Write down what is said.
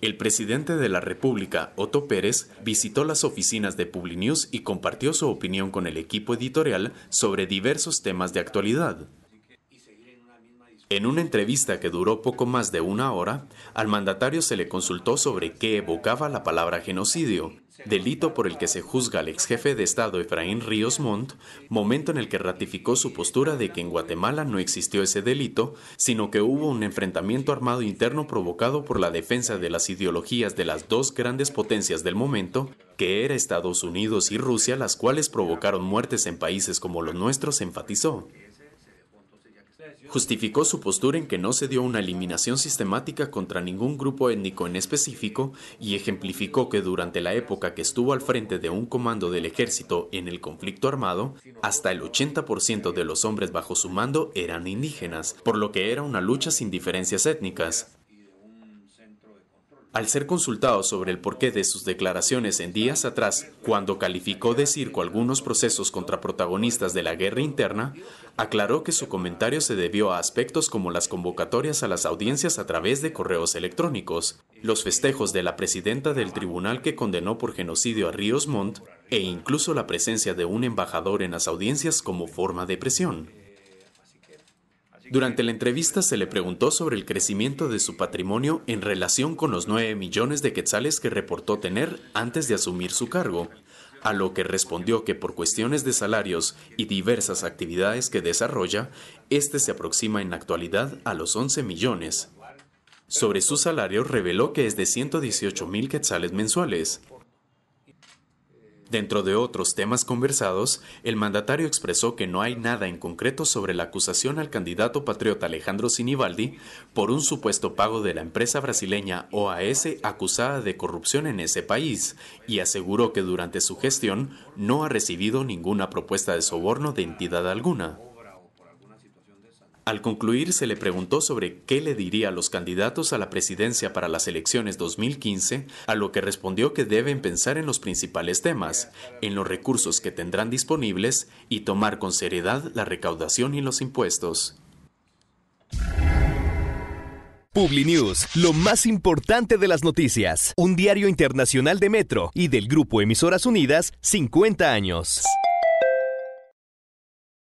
El presidente de la República, Otto Pérez, visitó las oficinas de Publinews y compartió su opinión con el equipo editorial sobre diversos temas de actualidad. En una entrevista que duró poco más de una hora, al mandatario se le consultó sobre qué evocaba la palabra genocidio delito por el que se juzga al ex jefe de Estado Efraín Ríos Montt, momento en el que ratificó su postura de que en Guatemala no existió ese delito, sino que hubo un enfrentamiento armado interno provocado por la defensa de las ideologías de las dos grandes potencias del momento, que era Estados Unidos y Rusia, las cuales provocaron muertes en países como los nuestros, enfatizó. Justificó su postura en que no se dio una eliminación sistemática contra ningún grupo étnico en específico y ejemplificó que durante la época que estuvo al frente de un comando del ejército en el conflicto armado, hasta el 80% de los hombres bajo su mando eran indígenas, por lo que era una lucha sin diferencias étnicas. Al ser consultado sobre el porqué de sus declaraciones en días atrás, cuando calificó de circo algunos procesos contra protagonistas de la guerra interna, aclaró que su comentario se debió a aspectos como las convocatorias a las audiencias a través de correos electrónicos, los festejos de la presidenta del tribunal que condenó por genocidio a Ríos Montt e incluso la presencia de un embajador en las audiencias como forma de presión. Durante la entrevista se le preguntó sobre el crecimiento de su patrimonio en relación con los 9 millones de quetzales que reportó tener antes de asumir su cargo, a lo que respondió que por cuestiones de salarios y diversas actividades que desarrolla, este se aproxima en la actualidad a los 11 millones. Sobre su salario reveló que es de 118 mil quetzales mensuales, Dentro de otros temas conversados, el mandatario expresó que no hay nada en concreto sobre la acusación al candidato patriota Alejandro Sinibaldi por un supuesto pago de la empresa brasileña OAS acusada de corrupción en ese país y aseguró que durante su gestión no ha recibido ninguna propuesta de soborno de entidad alguna. Al concluir, se le preguntó sobre qué le diría a los candidatos a la presidencia para las elecciones 2015, a lo que respondió que deben pensar en los principales temas, en los recursos que tendrán disponibles y tomar con seriedad la recaudación y los impuestos. PubliNews, lo más importante de las noticias, un diario internacional de Metro y del Grupo Emisoras Unidas, 50 años.